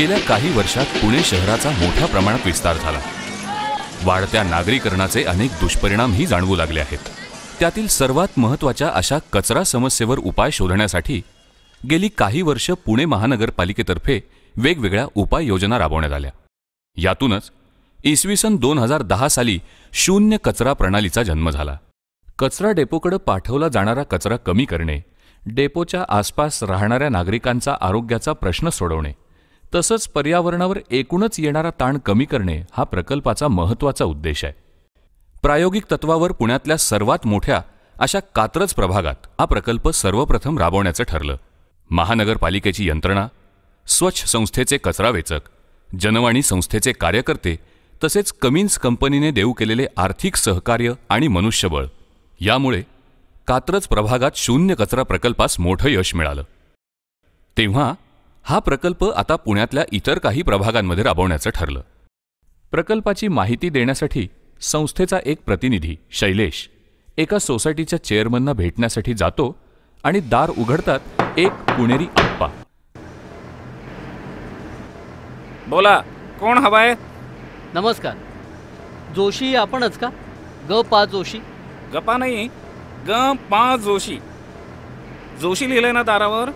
गेल्या काही वर्षात पुणे शहराचा मोठ्या प्रमाणात विस्तार झाला वाढत्या नागरीकरणाचे अनेक दुष्परिणामही जाणवू लागले आहेत त्यातील सर्वात महत्वाच्या अशा कचरा समस्येवर उपाय शोधण्यासाठी गेली काही वर्ष पुणे महानगरपालिकेतर्फे वेगवेगळ्या उपाययोजना राबवण्यात आल्या यातूनच इसवी सन दोन हजार दहा साली शून्य कचरा प्रणालीचा जन्म झाला कचरा डेपोकडे पाठवला जाणारा कचरा कमी करणे डेपोच्या आसपास राहणाऱ्या नागरिकांचा आरोग्याचा प्रश्न सोडवणे तसंच पर्यावरणावर एकूणच येणारा ताण कमी करणे हा प्रकल्पाचा महत्त्वाचा उद्देश आहे प्रायोगिक तत्वावर पुण्यातल्या सर्वात मोठ्या अशा कात्रज प्रभागात हा प्रकल्प सर्वप्रथम राबवण्याचं ठरलं महानगरपालिकेची यंत्रणा स्वच्छ संस्थेचे कचरा वेचक जनवाणी संस्थेचे कार्यकर्ते तसेच कमिन्स कंपनीने देऊ केलेले आर्थिक सहकार्य आणि मनुष्यबळ यामुळे कात्रज प्रभागात शून्य कचरा प्रकल्पास मोठं यश मिळालं तेव्हा हा प्रकल्प आता पुण्यातल्या इतर काही प्रभागांमध्ये राबवण्याचं ठरलं प्रकल्पाची माहिती देण्यासाठी संस्थेचा एक प्रतिनिधी शैलेश एका सोसायटीच्या चेअरमनना भेटण्यासाठी जातो आणि दार उघडतात एक पुणेरी आप्पा बोला कोण हवाय नमस्कार जोशी आपणच का ग पा जोशी गपा नाही ग पा जोशी जोशी लिहिलंय ना दारावर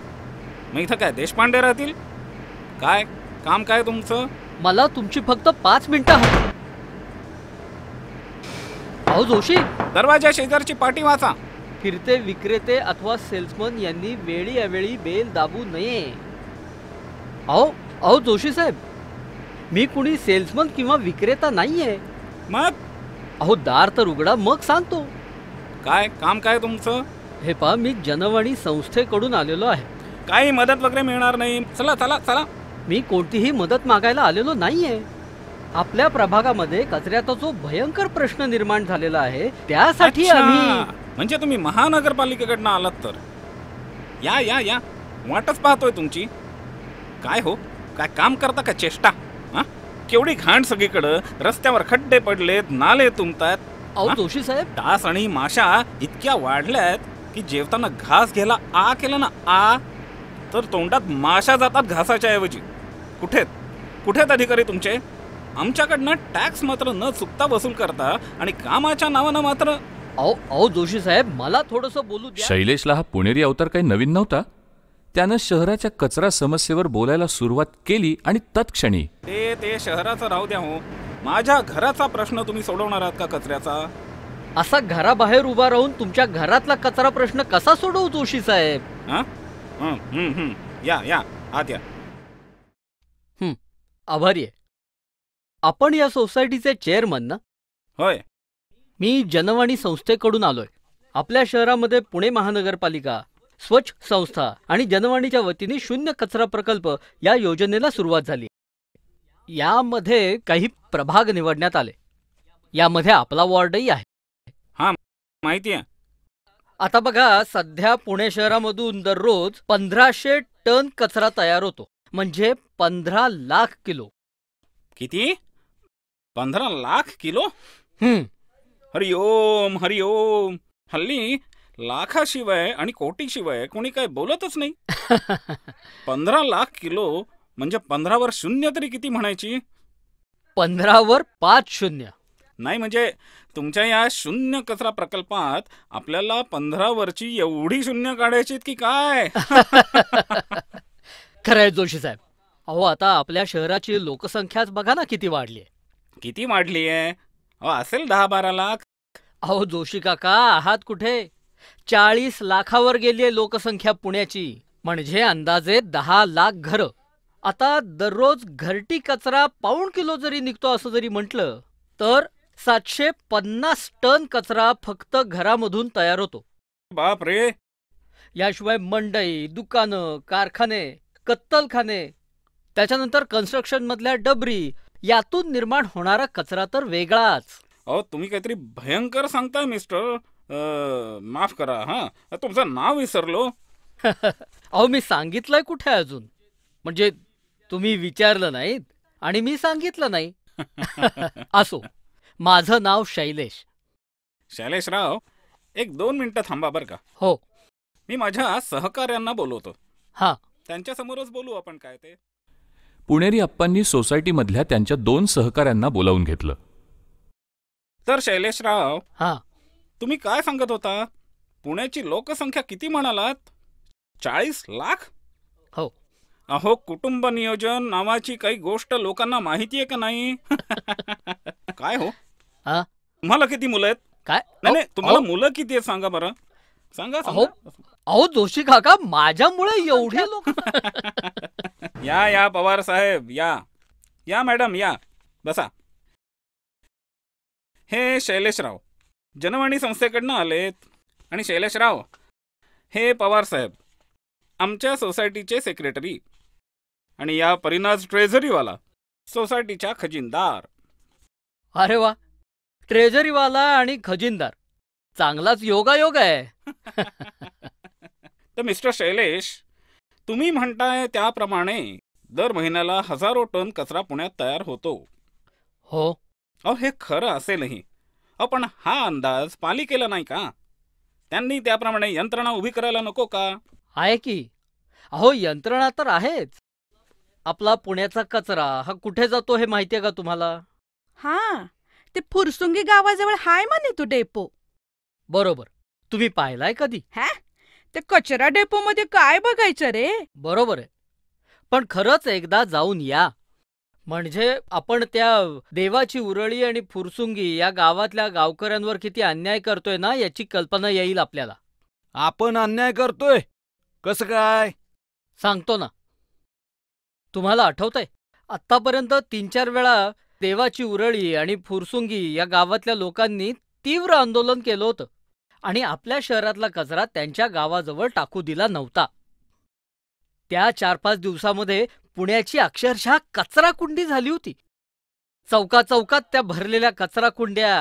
मग इथं काय देशपांडे राहतील काय काम काय तुमचं मला तुमची फक्त पाच मिनिटं अहो जोशी दरवाजा शेजारची पाठी वाचा फिरते विक्रेते अथवा सेल्समन यांनी वेळी अवेळी बेल दाबू नये अहो अहो जोशी साहेब मी कुणी सेल्समन किंवा विक्रेता नाहीये मग अहो दार तर उघडा मग सांगतो काय काम काय तुमचं हे पा मी जनवाणी संस्थेकडून आलेलो आहे काही मदत वगैरे मिळणार नाही चला चला चला मी कोणतीही मदत मागायला आलेलो नाहीये आपल्या प्रभागामध्ये कचऱ्याचा जो भयंकर प्रश्न निर्माण झालेला आहे त्यासाठी आम्ही म्हणजे तुम्ही महानगरपालिकेकडनं आलात तर या या या वाटच पाहतोय तुमची काय हो काय काम करता का चेष्टा हा केवढी घाण सगळीकडं रस्त्यावर खड्डे पडलेत नाले तुमतात अहो जोशी साहेब डास आणि माशा इतक्या वाढल्यात की जेवताना घास घ्यायला आ केला ना आ तर तोंडात माशा जातात घासाच्या ऐवजी कुठेत कुठेत अधिकारी तुमचे आमच्याकडनं टॅक्स मात्र न चुकता वसूल करता आणि कामाच्या नावानं मात्र अहो अहो जोशी साहेब मला थोडस बोलू शैलेशला हा पुणेरी अवतार काही नवीन नव्हता त्यानं शहराच्या कचरा समस्येवर बोलायला सुरुवात केली आणि तत्क्षणी ते ते शहराचं राहू द्या हो माझ्या घराचा प्रश्न तुम्ही सोडवणार आहात का कचऱ्याचा असा घराबाहेर उभा राहून तुमच्या घरातला कचरा प्रश्न कसा सोडवू जोशी साहेब हा या या आत या आभारी आहे आपण या सोसायटीचे चेअरमन ना होय मी जनवाणी संस्थेकडून आलोय आपल्या शहरामध्ये पुणे महानगरपालिका स्वच्छ संस्था आणि जनवाणीच्या वतीने शून्य कचरा प्रकल्प या योजनेला सुरुवात झाली यामध्ये काही प्रभाग निवडण्यात आले यामध्ये आपला वॉर्डही आहे माहिती आहे आता बघा सध्या पुणे शहरामधून दररोज पंधराशे टन कचरा तयार होतो म्हणजे पंधरा लाख किलो किती पंधरा लाख किलो हम्म हरिओम हरिओम हल्ली लाखाशिवाय आणि कोटीशिवाय कोणी काय बोलतच नाही पंधरा लाख किलो म्हणजे पंधरावर शून्य तरी किती म्हणायची पंधरावर पाच शून्य नाही म्हणजे तुमच्या या शून्य कचरा प्रकल्पात आपल्याला पंधरा वर्षी एवढी शून्य काढायची की काय खरंय जोशी साहेब अहो आता आपल्या शहराची लोकसंख्याच बघा ना किती वाढली किती वाढली आहे असेल दहा बारा लाख अहो जोशी काका आहात कुठे चाळीस लाखावर गेलीये लोकसंख्या पुण्याची म्हणजे अंदाजे दहा लाख घर आता दररोज घरटी कचरा पाऊण किलो जरी निघतो असं जरी म्हटलं तर सातशे पन्नास टन कचरा फक्त घरामधून तयार होतो बाप रे याशिवाय मंडई दुकानं कारखाने कत्तलखाने त्याच्यानंतर कन्स्ट्रक्शन मधल्या डबरी यातून निर्माण होणारा कचरा तर वेगळाच अहो तुम्ही काहीतरी भयंकर सांगताय मिस्टर माफ करा हा तुमचं नाव विसरलो अहो मी सांगितलंय कुठे अजून म्हणजे तुम्ही विचारलं नाहीत आणि मी सांगितलं नाही असो माझं नाव शैलेश शैलेशराव एक दोन मिनिटं थांबा बर का हो मी माझ्या सहकाऱ्यांना बोलवतो हा समोरच बोलू आपण काय ते पुणेरी अप्पांनी सोसायटीमधल्या त्यांच्या दोन सहकाऱ्यांना बोलावून घेतलं तर शैलेशराव हा तुम्ही काय सांगत होता पुण्याची लोकसंख्या किती म्हणालात चाळीस लाख हो अहो कुटुंब नियोजन नावाची काही गोष्ट लोकांना माहिती आहे का नाही काय हो तुम्हाला किती मुलं आहेत काय नाही तुम्हाला मुलं किती आहेत सांगा बरं सांगा अहो अहो जोशी काका माझ्यामुळे एवढे लोक या या पवार साहेब या या मॅडम या बसा हे शैलेशराव जनवाणी संस्थेकडनं आलेत आणि शैलेशराव हे पवार साहेब आमच्या सोसायटीचे सेक्रेटरी आणि या परिनाज ट्रेझरीवाला सोसायटीच्या खजिनदार अरे वा ट्रेजरीवाला आणि खजिनदार चांगलाच योगायोग आहे तर मिस्टर शैलेश तुम्ही म्हणताय त्याप्रमाणे दर महिन्याला हजारो टन कचरा पुण्यात तयार होतो हो अहो हे खरं असेलही अहो पण हा अंदाज पालिकेला नाही का त्यांनी त्याप्रमाणे यंत्रणा उभी करायला नको का आहे की अहो यंत्रणा तर आहेच आपला पुण्याचा कचरा हा कुठे जातो हे माहितीये का तुम्हाला हा ते फुरसुंगी गावाजवळ हाय म्हणे तो डेपो बरोबर तुम्ही पाहिलाय कधी हॅ ते कचरा डेपो मध्ये काय बघायचं रे बरोबर आहे पण खरंच एकदा जाऊन या म्हणजे आपण त्या देवाची उरळी आणि फुरसुंगी या गावातल्या गावकऱ्यांवर किती अन्याय करतोय ना याची कल्पना येईल आपल्याला आपण अन्याय करतोय कसं काय सांगतो ना तुम्हाला आठवतंय आतापर्यंत तीन चार वेळा देवाची उरळी आणि फुरसुंगी या गावातल्या लोकांनी तीव्र आंदोलन केलं होतं आणि आपल्या शहरातला कचरा त्यांच्या गावाजवळ टाकू दिला नव्हता त्या चार पाच दिवसामध्ये पुण्याची अक्षरशः कचराकुंडी झाली होती चौका चौकात त्या भरलेल्या कचराकुंड्या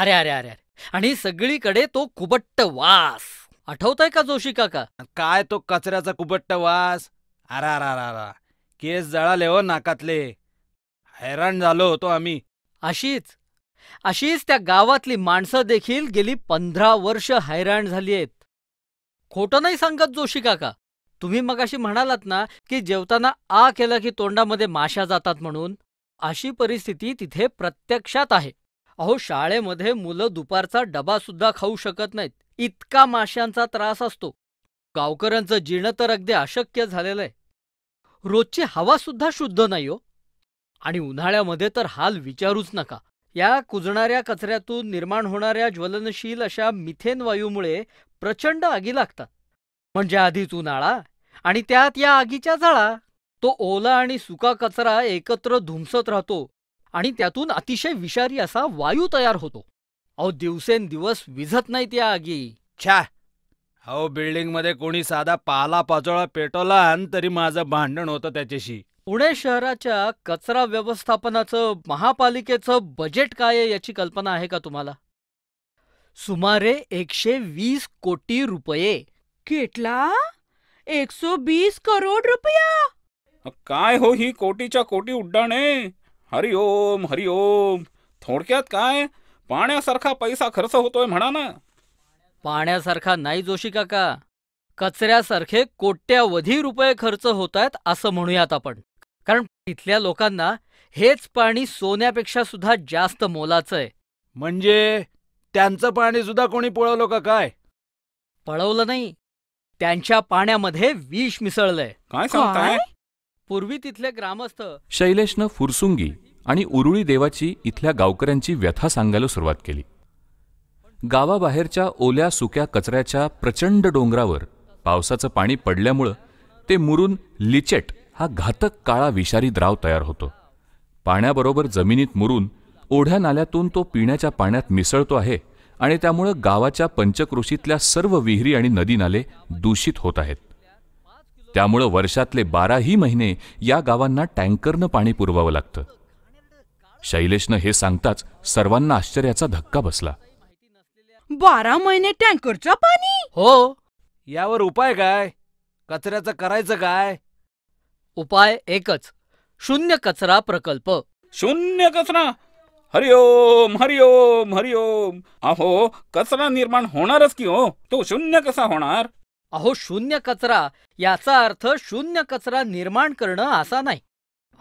अरे अरे अरे आणि सगळीकडे तो कुबट्ट वास आठवतय का जोशी काका काय तो कचऱ्याचा कुबट्ट वास अरा केस जळाले हो नाकातले हैराण झालो होतो आम्ही अशीच अशीच त्या गावातली माणसं देखील गेली पंधरा वर्ष हैराण झाली आहेत खोटं नाही सांगत जोशी काका तुम्ही मग अशी म्हणालात ना की जेवताना आ केलं की तोंडामध्ये माशा जातात म्हणून अशी परिस्थिती तिथे प्रत्यक्षात आहे अहो शाळेमध्ये मुलं दुपारचा डबा सुद्धा खाऊ शकत नाहीत इतका माशांचा त्रास असतो गावकऱ्यांचं जिणं तर अगदी अशक्य झालेलं आहे रोजची हवा सुद्धा शुद्ध नाही हो आणि उन्हाळ्यामध्ये तर हाल विचारूच नका या कुजणाऱ्या कचऱ्यातून निर्माण होणाऱ्या ज्वलनशील अशा मिथेन वायूमुळे प्रचंड आगी लागतात म्हणजे आधीच उन्हाळा आणि त्यात या आगीच्या जाळा तो ओला आणि सुका कचरा एकत्र धुमसत राहतो आणि त्यातून अतिशय विषारी असा वायू तयार होतो अहो दिवसेंदिवस विझत नाहीत या आगी छा अहो बिल्डिंगमध्ये कोणी साधा पाला पाचोळा पेटवला तरी माझं भांडण होतं त्याच्याशी पुणे शहराच्या कचरा व्यवस्थापनाचं महापालिकेचं बजेट काय आहे याची कल्पना आहे का तुम्हाला सुमारे एकशे वीस कोटी रुपये केटला એકસો वीस करोड रुपया काय हो ही कोटीच्या कोटी उड्डाणे हरिओम हरिओम थोडक्यात काय पाण्यासारखा पैसा खर्च होतोय म्हणा ना पाण्यासारखा नाही जोशी काका कचऱ्यासारखे कोट्यावधी रुपये खर्च होत आहेत असं म्हणूयात आपण कारण इथल्या लोकांना हेच पाणी सोन्यापेक्षा सुद्धा जास्त मोलाचं आहे म्हणजे त्यांचं पाणी सुद्धा कोणी पळवलं का काय पळवलं नाही त्यांच्या पाण्यामध्ये विष मिसळलंय काय सांगताय पूर्वी तिथले ग्रामस्थ शैलेशनं फुरसुंगी आणि उरुळी देवाची इथल्या गावकऱ्यांची व्यथा सांगायला सुरुवात केली गावाबाहेरच्या ओल्या सुक्या कचऱ्याच्या प्रचंड डोंगरावर पावसाचं पाणी पडल्यामुळं ते मुरून लिचेट हा घातक काळा विषारी द्राव तयार होतो पाण्याबरोबर जमिनीत मुरून ओढ्या नाल्यातून तो पिण्याच्या पाण्यात मिसळतो आहे आणि त्यामुळं गावाच्या पंचक्रोशीतल्या सर्व विहिरी आणि नदी नाले दूषित होत आहेत त्यामुळं वर्षातले बाराही महिने या गावांना टँकरनं पाणी पुरवावं लागतं शैलेशनं हे सांगताच सर्वांना आश्चर्याचा धक्का बसला बारा महिने टँकरचं पाणी हो यावर उपाय काय कचऱ्याचं करायचं काय उपाय एकच शून्य कचरा प्रकल्प शून्य कचरा हरिओम हरिओम हरिओम अहो कचरा निर्माण होणारच की हो तो शून्य कसा होणार अहो शून्य कचरा याचा अर्थ शून्य कचरा निर्माण करणं असा नाही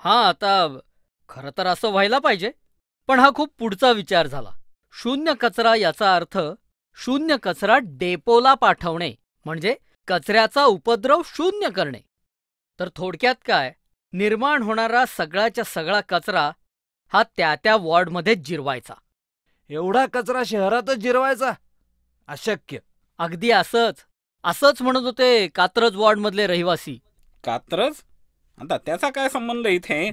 हा आता खरं तर असं व्हायला पाहिजे पण हा खूप पुढचा विचार झाला शून्य कचरा याचा अर्थ शून्य कचरा डेपोला पाठवणे म्हणजे कचऱ्याचा उपद्रव शून्य करणे तर थोडक्यात काय निर्माण होणारा सगळ्याच्या सगळा कचरा हा त्या त्या वॉर्डमध्येच जिरवायचा एवढा कचरा शहरातच जिरवायचा अशक्य अगदी असंच असंच म्हणत होते कात्रज वॉर्डमधले रहिवासी कात्रज आता त्याचा काय संबंध इथे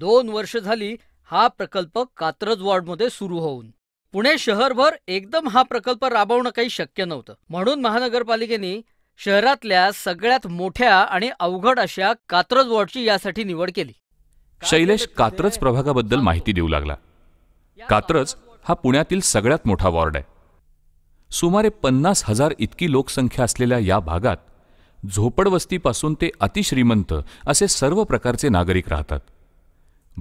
दोन वर्ष झाली हा प्रकल्प कात्रज वॉर्डमध्ये सुरू होऊन पुणे शहरभर एकदम हा प्रकल्प राबवणं काही शक्य नव्हतं म्हणून महानगरपालिकेने शहरातल्या सगळ्यात मोठ्या आणि अवघड अशा कात्रज वॉर्डची यासाठी निवड केली शैलेश कात्रज प्रभागाबद्दल माहिती देऊ लागला कात्रज हा पुण्यातील सगळ्यात मोठा वॉर्ड आहे सुमारे पन्नास हजार इतकी लोकसंख्या असलेल्या या भागात झोपडवस्तीपासून ते अतिश्रीमंत असे सर्व प्रकारचे नागरिक राहतात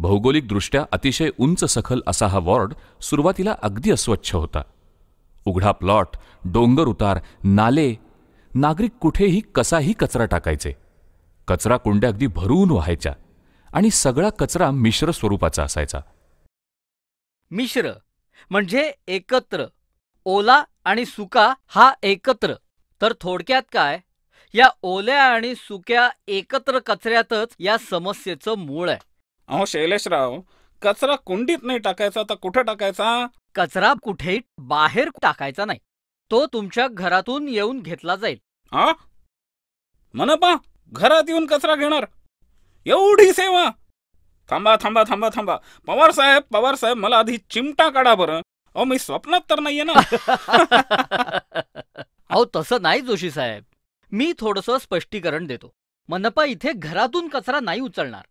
भौगोलिकदृष्ट्या अतिशय उंच सखल असा हा वॉर्ड सुरुवातीला अगदी अस्वच्छ होता उघडा प्लॉट डोंगर उतार नाले नागरिक कुठेही कसाही कचरा टाकायचे कचरा कुंड्या अगदी भरून व्हायच्या आणि सगळा कचरा मिश्र स्वरूपाचा असायचा मिश्र म्हणजे एकत्र ओला आणि सुका हा एकत्र तर थोडक्यात काय या ओल्या आणि सुक्या एकत्र कचऱ्यातच या समस्येचं मूळ आहे अहो शैलेशराव कचरा कुंडीत नाही टाकायचा तर कुठे टाकायचा कचरा कुठेही बाहेर टाकायचा नाही तो तुमच्या घरातून येऊन घेतला जाईल हा मनपा घरात येऊन कचरा घेणार एवढी सेवा थांबा थांबा थांबा थांबा पवार साहेब पवार साहेब मला आधी चिमटा काढा बरं अहो मी स्वप्नात तर नाहीये ना अहो तसं नाही जोशी साहेब मी थोडंसं स्पष्टीकरण देतो मनपा इथे घरातून कचरा नाही उचलणार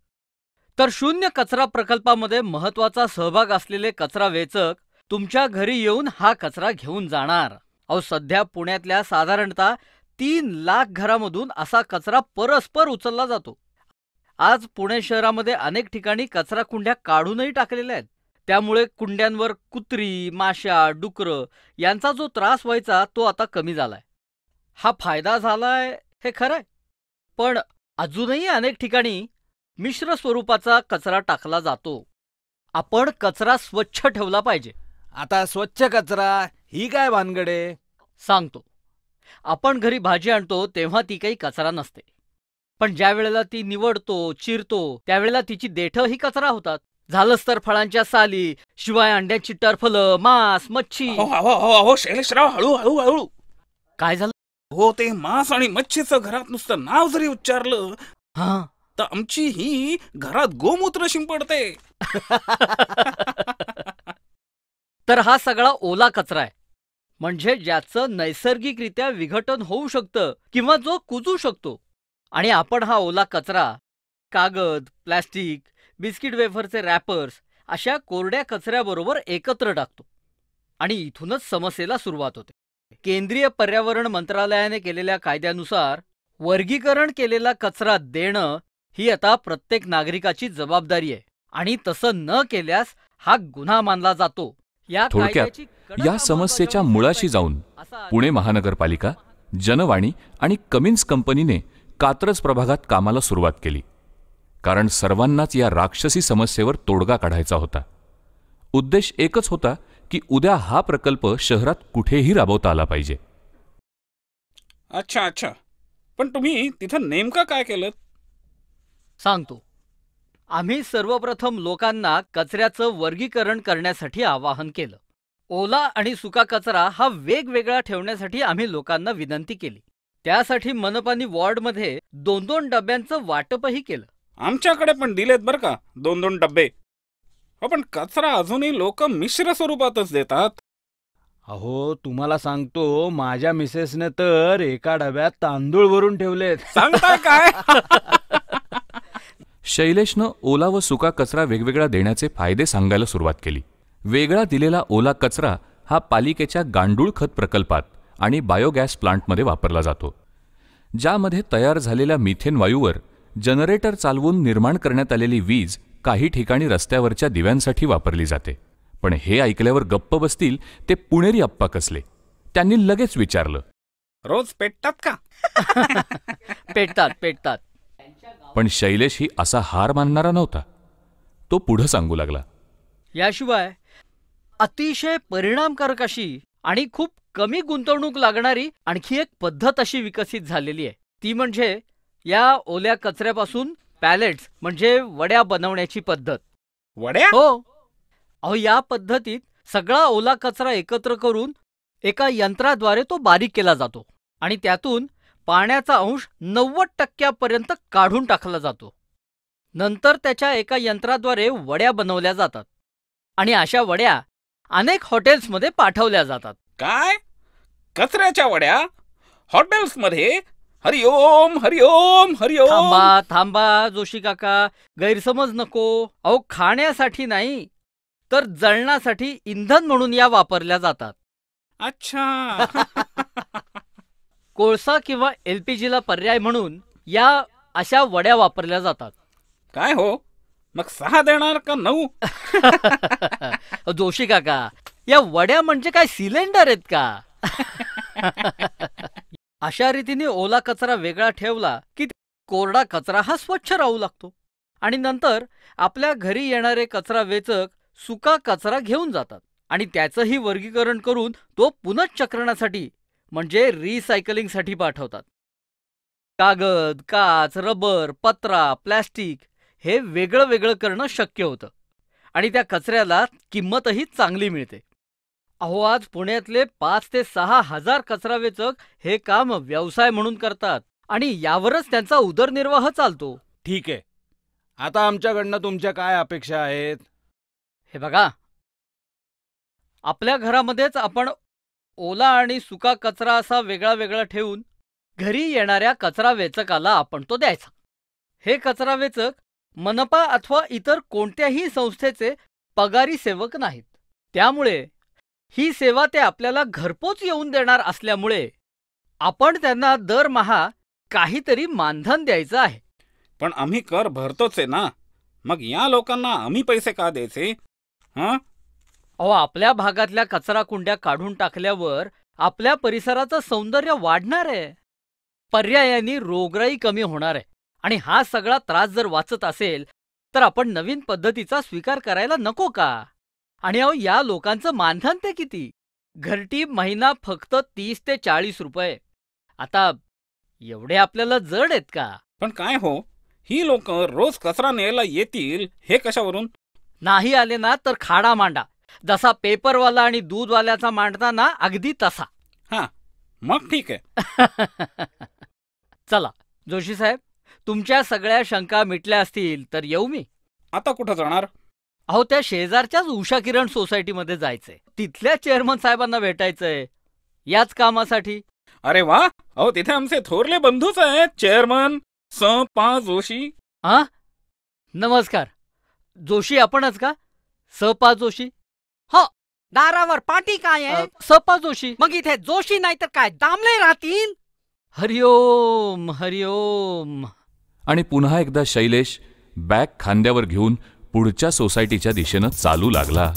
तर शून्य कचरा प्रकल्पामध्ये महत्वाचा सहभाग असलेले कचरा वेचक तुमच्या घरी येऊन हा कचरा घेऊन जाणार अहो सध्या पुण्यातल्या साधारणतः तीन लाख घरामधून असा कचरा परस्पर उचलला जातो आज पुणे शहरामध्ये अनेक ठिकाणी कचरा कुंड्या काढूनही टाकलेल्या आहेत त्यामुळे कुंड्यांवर कुत्री माशा डुकरं यांचा जो त्रास व्हायचा तो आता कमी झालाय हा फायदा झालाय हे खरंय पण अजूनही अनेक ठिकाणी मिश्र स्वरूपाचा कचरा टाकला जातो आपण कचरा स्वच्छ ठेवला पाहिजे आता स्वच्छ कचरा ही काय भानगडे सांगतो आपण घरी भाजी आणतो तेव्हा ती काही कचरा नसते पण ज्या वेळेला ती निवडतो चिरतो त्यावेळेला तिची देठही कचरा होतात झालंच तर फळांच्या साली शिवाय अंड्याची टर्फलं मांस मच्छी अहो, हळू हळू हळू काय झालं हो ते मांस आणि मच्छीचं घरात नुसतं नाव जरी उच्चारलं हा तर आमची ही घरात गोमूत्र शिंपडते तर हा सगळा ओला कचरा आहे म्हणजे ज्याचं नैसर्गिकरित्या विघटन होऊ शकतं किंवा जो कुजू शकतो आणि आपण हा ओला कचरा कागद प्लॅस्टिक बिस्किट वेफरचे रॅपर्स अशा कोरड्या कचऱ्याबरोबर एकत्र टाकतो आणि इथूनच समस्येला सुरुवात होते केंद्रीय पर्यावरण मंत्रालयाने केलेल्या कायद्यानुसार वर्गीकरण केलेला कचरा देणं ही आता प्रत्येक नागरिकाची जबाबदारी आहे आणि तसं न केल्यास हा गुन्हा मानला जातो थोडक्यात या समस्येच्या मुळाशी जाऊन पुणे महानगरपालिका जनवाणी आणि कमिन्स कंपनीने कात्रज प्रभागात कामाला सुरुवात केली कारण सर्वांनाच या राक्षसी समस्येवर तोडगा काढायचा होता उद्देश एकच होता की उद्या हा प्रकल्प शहरात कुठेही राबवता आला पाहिजे अच्छा अच्छा पण तुम्ही तिथं नेमकं काय केलं सांगतो आम्ही सर्वप्रथम लोकांना कचऱ्याचं वर्गीकरण करण्यासाठी आवाहन केलं ओला आणि सुका कचरा हा वेगवेगळा ठेवण्यासाठी आम्ही लोकांना विनंती केली त्यासाठी मनपानी वॉर्डमध्ये दोन दोन डब्यांचं वाटपही केलं आमच्याकडे पण दिलेत बरं का दोन दोन डब्बे हो पण कचरा अजूनही लोक मिश्र स्वरूपातच देतात अहो तुम्हाला सांगतो माझ्या मिसेसने तर एका डब्यात तांदूळ भरून ठेवलेत सांगता काय शैलेशनं ओला व सुका कचरा वेगवेगळा देण्याचे फायदे सांगायला सुरुवात केली वेगळा दिलेला ओला कचरा हा पालिकेच्या गांडूळ खत प्रकल्पात आणि बायोगॅस प्लांटमध्ये वापरला जातो ज्यामध्ये तयार झालेल्या मिथेन वायूवर जनरेटर चालवून निर्माण करण्यात आलेली वीज काही ठिकाणी रस्त्यावरच्या दिव्यांसाठी वापरली जाते पण हे ऐकल्यावर गप्प बसतील ते पुणेरी अप्पा कसले त्यांनी लगेच विचारलं रोज पेटतात का पेटतात पेटतात पण ही असा हार मानणारा नव्हता तो पुढं सांगू लागला याशिवाय अतिशय परिणामकारक अशी आणि खूप कमी गुंतवणूक लागणारी आणखी एक पद्धत अशी विकसित झालेली आहे ती म्हणजे या ओल्या कचऱ्यापासून पॅलेट्स म्हणजे वड्या बनवण्याची पद्धत वड्या हो अहो या पद्धतीत सगळा ओला कचरा एकत्र करून एका यंत्राद्वारे तो बारीक केला जातो आणि त्यातून पाण्याचा अंश नव्वद टक्क्यापर्यंत काढून टाकला जातो नंतर त्याच्या एका यंत्राद्वारे वड्या बनवल्या जातात आणि अशा वड्या अनेक हॉटेल्समध्ये पाठवल्या जातात काय कचऱ्याच्या वड्या हॉटेल्समध्ये हरिओम हरिओम हरिओम थांबा थांबा जोशी काका गैरसमज नको अहो खाण्यासाठी नाही तर जळण्यासाठी इंधन म्हणून या वापरल्या जातात अच्छा कोळसा किंवा एल पी जीला पर्याय म्हणून या अशा वड्या वापरल्या जातात काय हो मग सहा देणार का नऊ जोशी काका या वड्या म्हणजे काय सिलेंडर आहेत का अशा रीतीने ओला कचरा वेगळा ठेवला की कोरडा कचरा हा स्वच्छ राहू लागतो आणि नंतर आपल्या घरी येणारे कचरा वेचक सुका कचरा घेऊन जातात आणि त्याचंही वर्गीकरण करून तो पुनश्चक्रणासाठी म्हणजे रिसायकलिंगसाठी पाठवतात कागद काच रबर पत्रा प्लॅस्टिक हे वेगळं वेगळं करणं शक्य होतं आणि त्या कचऱ्याला किंमतही चांगली मिळते अहो आज पुण्यातले पाच ते सहा हजार कचरा वेचक हे काम व्यवसाय म्हणून करतात आणि यावरच त्यांचा उदरनिर्वाह चालतो ठीक आहे आता आमच्याकडनं तुमच्या काय अपेक्षा आहेत हे बघा आपल्या घरामध्येच आपण ओला आणि सुका कचरा असा वेगळा वेगळा ठेवून घरी येणाऱ्या कचरा वेचकाला आपण तो द्यायचा हे कचरा वेचक मनपा अथवा इतर कोणत्याही संस्थेचे पगारी सेवक नाहीत त्यामुळे ही सेवा ते आपल्याला घरपोच येऊन देणार असल्यामुळे आपण त्यांना दरमहा काहीतरी मानधन द्यायचं आहे पण आम्ही कर भरतोच आहे ना मग या लोकांना आम्ही पैसे का द्यायचे हं अहो आपल्या भागातल्या कचरा कुंड्या काढून टाकल्यावर आपल्या परिसराचं सौंदर्य वाढणार आहे पर्यायाने रोगराई कमी होणार आहे आणि हा सगळा त्रास जर वाचत असेल तर आपण नवीन पद्धतीचा स्वीकार करायला नको का आणि अहो या लोकांचं मानधन ते किती घरटी महिना फक्त तीस ते चाळीस रुपये आता एवढे आपल्याला जड आहेत का पण काय हो ही लोक रोज कचरा न्यायला येतील हे कशावरून नाही आले ना तर खाडा मांडा जसा पेपरवाला आणि दूधवाल्याचा मांडताना अगदी तसा हा मग ठीक आहे चला जोशी साहेब तुमच्या सगळ्या शंका मिटल्या असतील तर येऊ मी आता कुठं जाणार अहो त्या शेजारच्याच उषा किरण सोसायटीमध्ये जायचंय तिथल्या चेअरमन साहेबांना भेटायचंय याच कामासाठी अरे वा अहो तिथे आमचे थोरले बंधूच आहेत चेअरमन स पा जोशी हा नमस्कार जोशी आपणच का स पा जोशी दारावर पाटी काय आहे सपा जोशी मग इथे जोशी नाही तर काय दामले राहतील हरिओम हरिओम आणि पुन्हा एकदा शैलेश बॅग खांद्यावर घेऊन पुढच्या सोसायटीच्या दिशेनं चालू लागला